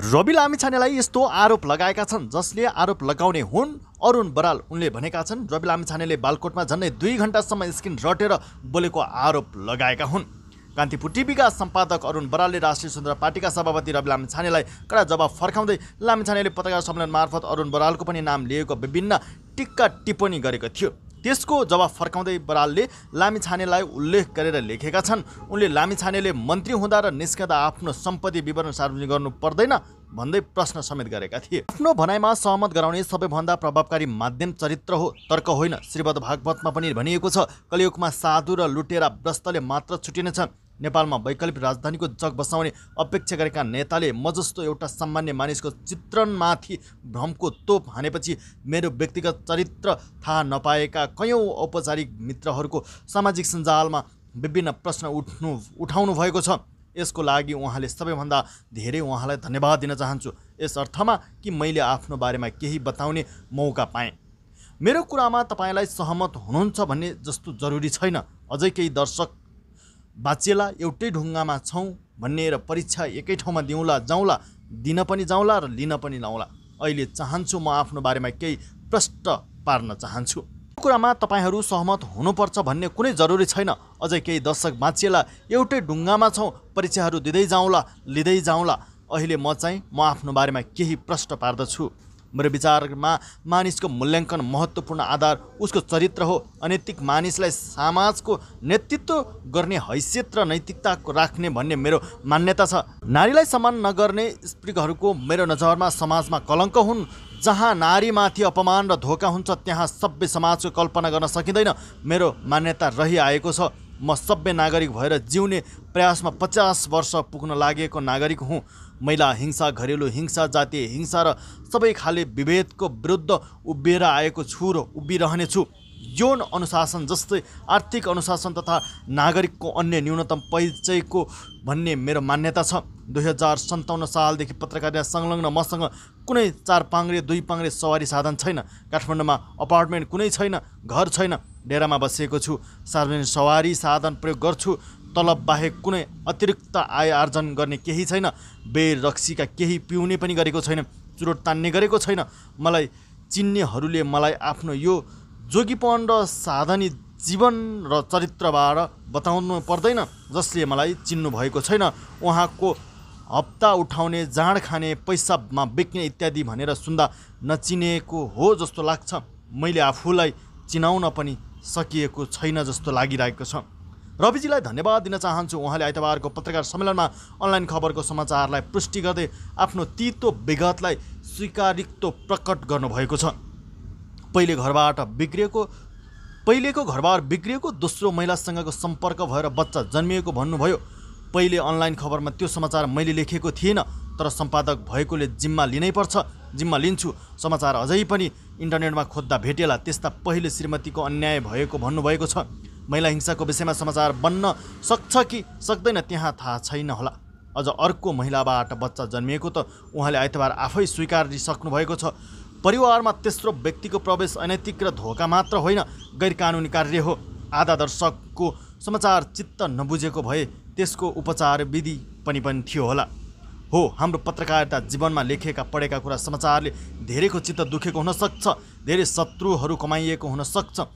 रवि लामिछानेलाई यस्तो आरोप लगाएका छन् जसले आरोप लगाउने हुन् अरुण बराल उनले भनेका छन् रवि लामिछानेले बालकोटमा झन्डै दुई घन्टासम्म स्किन रटेर बोलेको आरोप लगाएका हुन् कान्तिपुर टिभीका सम्पादक अरुण बरालले राष्ट्रिय स्वतन्त्र पार्टीका सभापति रवि लामिछानेलाई कडा जवाब फर्काउँदै लामिछानेले पत्रकार सम्मेलन मार्फत अरुण बरालको पनि नाम लिएको विभिन्न टिक्का टिप्पणी गरेको थियो त्यसको जवाब फर्काउँदै बरालले लामिछानेलाई उल्लेख गरेर लेखेका छन् उनले लामिछानेले मन्त्री हुँदा र निस्कँदा आफ्नो सम्पत्ति विवरण सार्वजनिक गर्नु पर्दैन भन्दै प्रश्न समेत गरेका थिए आफ्नो भनाइमा सहमत गराउने सबैभन्दा प्रभावकारी माध्यम चरित्र हो तर्क होइन श्रीमद् भागवतमा पनि भनिएको छ कलियुगमा साधु र लुटेरा व्रस्तले मात्र छुटिनेछन् नेपालमा वैकल्पिक राजधानीको जग बसाउने अपेक्षा गरेका नेताले म जस्तो एउटा सामान्य मानिसको चित्रणमाथि भ्रमको तोप हानेपछि मेरो व्यक्तिगत चरित्र थाहा नपाएका कयौँ औपचारिक मित्रहरूको सामाजिक सञ्जालमा विभिन्न प्रश्न उठ्नु उठाउनु भएको छ यसको लागि उहाँले सबैभन्दा धेरै उहाँलाई धन्यवाद दिन चाहन्छु यस अर्थमा कि मैले आफ्नो बारेमा केही बताउने मौका पाएँ मेरो कुरामा तपाईँलाई सहमत हुनुहुन्छ भन्ने जस्तो जरुरी छैन अझै केही दर्शक बाँचेला एउटै ढुङ्गामा छौँ भन्ने र परीक्षा एकै ठाउँमा दिउँला जाउँला दिन पनि जाउँला र लिन पनि लाउँला अहिले चाहन्छु म आफ्नो बारेमा केही प्रष्ट पार्न चाहन्छु कुरामा तपाईँहरू सहमत हुनुपर्छ भन्ने कुनै जरुरी छैन अझै केही दशक बाँचिएला एउटै ढुङ्गामा छौँ परीक्षाहरू दिँदै जाउँला लिँदै जाउँला अहिले म चाहिँ म आफ्नो बारेमा केही प्रश्न पार्दछु मेरो विचारमा मानिसको मूल्याङ्कन महत्त्वपूर्ण आधार उसको चरित्र हो अनैतिक मानिसलाई समाजको नेतृत्व गर्ने हैसियत र नैतिकता राख्ने भन्ने मेरो मान्यता छ नारीलाई सम्मान नगर्ने स्त्रीहरूको मेरो नजरमा समाजमा कलङ्क हुन् जहाँ नारीमाथि अपमान र धोका हुन्छ त्यहाँ सभ्य समाजको कल्पना गर्न सकिँदैन मेरो मान्यता रहिआएको छ म सभ्य नागरिक भएर जिउने प्रयासमा पचास वर्ष पुग्न लागेको नागरिक हुँ महिला हिंसा घरेलु हिंसा जातीय हिंसा र सबै खाले विभेदको विरुद्ध उभिएर आएको छु र उभिरहने छु यौन अनुशासन जस्तै आर्थिक अनुशासन तथा नागरिकको अन्य न्यूनतम परिचयको भन्ने मेरो मान्यता छ दुई हजार सन्ताउन्न सालदेखि पत्रकारिता संलग्न मसँग कुनै चार पाङ्रे दुई पाङ्रे सवारी साधन छैन काठमाडौँमा अपार्टमेन्ट कुनै छैन घर छैन डेरामा बसेको छु सार्वजनिक सवारी साधन प्रयोग गर्छु तलब बाहेक कुनै अतिरिक्त आय आर्जन गर्ने केही छैन बेर रक्सीका केही पिउने पनि गरेको छैन चुरोट तान्ने गरेको छैन मलाई चिन्नेहरूले मलाई आफ्नो यो जोगीपन र साधनी जीवन र चरित्रबाट बताउनु पर्दैन जसले मलाई चिन्नु भएको छैन उहाँको हप्ता उठाउने जाँड खाने पैसामा बेच्ने इत्यादि भनेर सुन्दा नचिनेको हो जस्तो लाग्छ मैले आफूलाई चिनाउन पनि सकिएको छैन जस्तो लागिरहेको छ रविजीलाई धन्यवाद दिन चाहन्छु उहाँले आइतबारको पत्रकार सम्मेलनमा अनलाइन खबरको समाचारलाई पुष्टि गर्दै आफ्नो तितो विगतलाई स्वीकारित्व प्रकट गर्नुभएको छ पहिले घरबाट बिग्रिएको पहिलेको घरबार बिग्रिएको दोस्रो महिलासँगको सम्पर्क भएर बच्चा जन्मिएको भन्नुभयो पहिले अनलाइन खबरमा त्यो समाचार मैले लेखेको थिएन तर सम्पादक भएकोले जिम्मा लिनै पर्छ जिम्मा लिन्छु समाचार अझै पनि इन्टरनेटमा खोज्दा भेटेला त्यस्ता पहिले श्रीमतीको अन्याय भएको भन्नुभएको छ महिला हिंसाको विषयमा समाचार बन्न सक्छ कि सक्दैन त्यहाँ थाहा छैन होला अझ अर्को महिलाबाट बच्चा जन्मिएको त उहाँले आइतबार आफै स्वीकारिसक्नु भएको छ परिवारमा तेस्रो व्यक्तिको प्रवेश अनैतिक र धोका मात्र होइन गैर कानुनी कार्य हो आधा दर्शकको समाचार चित्त नबुझेको भए त्यसको उपचार विधि पनि पनि थियो होला हो हाम्रो पत्रकारिता जीवनमा लेखेका पढेका कुरा समाचारले धेरैको चित्त दुखेको हुनसक्छ धेरै शत्रुहरू कमाइएको हुनसक्छ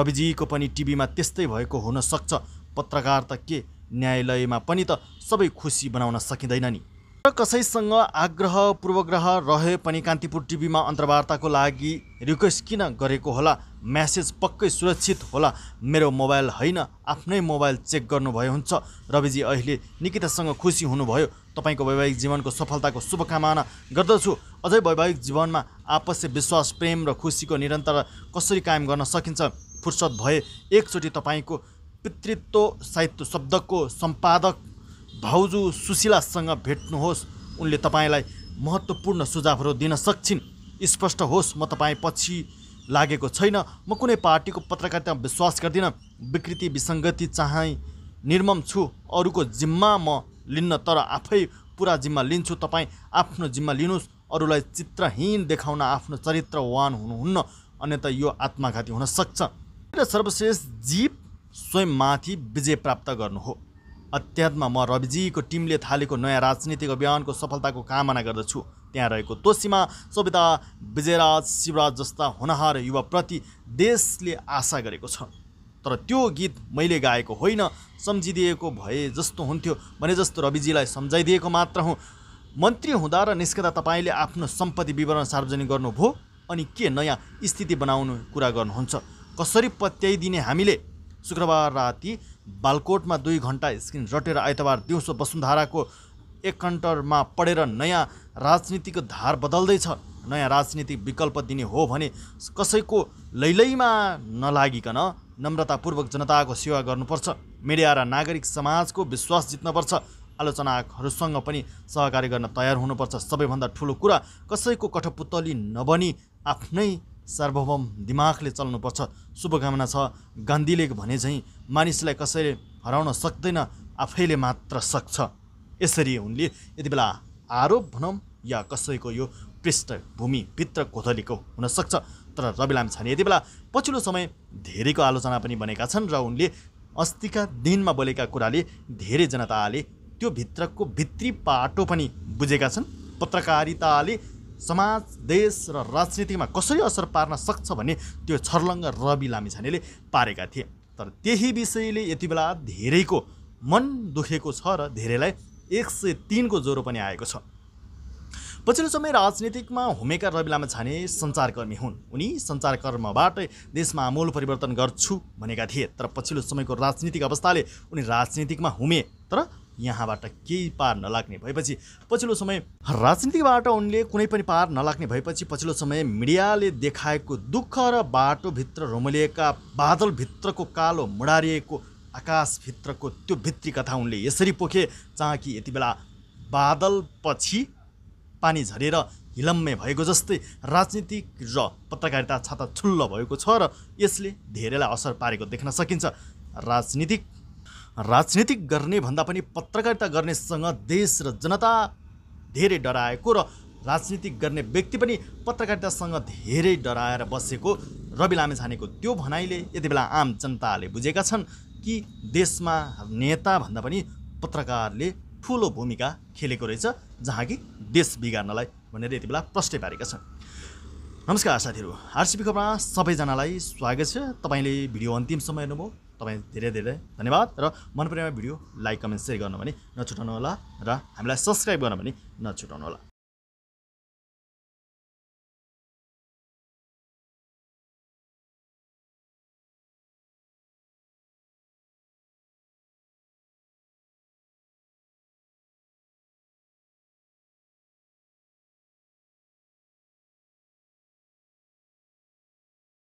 रविजीको पनि टिभीमा त्यस्तै भएको हुनसक्छ पत्रकार त के न्यायालयमा पनि त सबै खुसी बनाउन सकिँदैन नि कसैसँग आग्रह पूर्वग्रह रहे पनि कान्तिपुर टिभीमा अन्तर्वार्ताको लागि रिक्वेस्ट किन गरेको होला म्यासेज पक्कै सुरक्षित होला मेरो मोबाइल होइन आफ्नै मोबाइल चेक गर्नुभयो हुन्छ रविजी अहिले निकितासँग खुसी हुनुभयो तपाईँको वैवाहिक जीवनको सफलताको शुभकामना गर्दछु अझै वैवाहिक जीवनमा आपसी विश्वास प्रेम र खुसीको निरन्तर कसरी कायम गर्न सकिन्छ फुर्सद भए एकचोटि तपाईँको पितृत्व साहित्य शब्दको सम्पादक भाउजू सुशीलासँग भेट्नुहोस् उनले तपाईँलाई महत्त्वपूर्ण सुझावहरू दिन सक्छिन् स्पष्ट होस् म तपाईँ पछि लागेको छैन म कुनै पार्टीको पत्रकारितामा विश्वास गर्दिनँ विकृति विसङ्गति चाहिँ निर्मम छु अरूको जिम्मा म लिन्न तर आफै पुरा जिम्मा लिन्छु तपाईँ आफ्नो जिम्मा लिनुहोस् अरूलाई चित्रहीन देखाउन आफ्नो चरित्रवान हुनुहुन्न अन्यथा यो आत्मघाती हुन सक्छ र सर्वश्रेष्ठ जीव स्वयंमाथि विजय प्राप्त गर्नु हो अत्याधमा म रविजीको टिमले थालेको नयाँ राजनीतिक अभियानको सफलताको कामना गर्दछु त्यहाँ रहेको तोसीमा सविता विजयराज शिवराज जस्ता होनहार युवाप्रति देशले आशा गरेको छ तर त्यो गीत मैले गाएको होइन सम्झिदिएको भए जस्तो हुन्थ्यो भने जस्तो रविजीलाई सम्झाइदिएको मात्र हुँ मन्त्री हुँदा र निस्कदा तपाईँले आफ्नो सम्पत्ति विवरण सार्वजनिक गर्नुभयो अनि के नयाँ स्थिति बनाउनु कुरा गर्नुहुन्छ कसरी पत्याइदिने हामीले शुक्रबार राति बालकोटमा दुई घन्टा स्क्रिन रटेर आइतबार दिउँसो वसुन्धाराको एक कन्टरमा पढेर नयाँ राजनीतिको धार बदल्दैछ नयाँ राजनीतिक विकल्प दिने हो भने कसैको लैलैमा नलागिकन नम्रतापूर्वक जनताको सेवा गर्नुपर्छ मिडिया र नागरिक समाजको विश्वास जित्नपर्छ आलोचनाहरूसँग पनि सहकारी गर्न तयार हुनुपर्छ सबैभन्दा ठुलो कुरा कसैको कठपुतली नबनी आफ्नै सार्वभौम दिमागले चल्नुपर्छ शुभकामना छ गान्धीले भने झैँ मानिसलाई कसैले हराउन सक्दैन आफैले मात्र सक्छ यसरी उनले यति बेला आरोप भनौँ या कसैको यो पृष्ठभूमिभित्र कोथलीको हुनसक्छ तर रवि लामिछाने यति बेला पछिल्लो समय धेरैको आलोचना पनि बनेका छन् र उनले अस्तिका दिनमा बोलेका कुराले धेरै जनताले त्यो भित्रको भित्री पाटो पनि बुझेका छन् पत्रकारिताले समाज देश र राजनीतिमा कसरी असर पार्न सक्छ भन्ने त्यो छर्लङ्ग रवि लामिछानेले पारेका थिए तर त्यही विषयले यति बेला धेरैको मन दुखेको छ र धेरैलाई एक सय तिनको ज्वरो पनि आएको छ पछिल्लो समय राजनीतिकमा हुमेका रवि छाने सञ्चारकर्मी हुन् उनी सञ्चारकर्मबाटै देशमा आमूल परिवर्तन गर्छु भनेका थिए तर पछिल्लो समयको राजनीतिक अवस्थाले उनी राजनीतिकमा हुमे तर यहाँबाट केही पार नलाग्ने भएपछि पछिल्लो समय राजनीतिबाट उनले कुनै पनि पार नलाग्ने भएपछि पछिल्लो समय मिडियाले देखाएको दुःख र बाटोभित्र रोमलिएका बादलभित्रको कालो मुडारिएको आकाशभित्रको त्यो भित्री कथा उनले यसरी पोखे जहाँ कि यति बेला बादलपछि पानी झरेर हिलम्मे भएको जस्तै राजनीतिक र पत्रकारिता छाता छुल्ल भएको छ र यसले धेरैलाई असर पारेको देख्न सकिन्छ राजनीतिक राजनीतिक गर्ने भन्दा पनि पत्रकारिता गर्नेसँग देश र जनता धेरै डराएको र राजनीतिक गर्ने व्यक्ति पनि पत्रकारितासँग धेरै डराएर बसेको रवि छानेको त्यो भनाइले यति बेला आम जनताले बुझेका छन् कि देशमा नेता भन्दा पनि पत्रकारले ठुलो भूमिका खेलेको रहेछ जहाँ कि देश बिगार्नलाई भनेर यति बेला प्रश्न पारेका छन् नमस्कार साथीहरू आरसिपी खबरमा सबैजनालाई स्वागत छ तपाईँले भिडियो अन्तिमसम्म हेर्नुभयो तपाईँ धेरै धेरै धन्यवाद र मन परेमा भिडियो लाइक कमेन्ट सेयर गर्नु भने नछुटाउनु होला र हामीलाई सब्सक्राइब गर्नु भने नछुटाउनु होला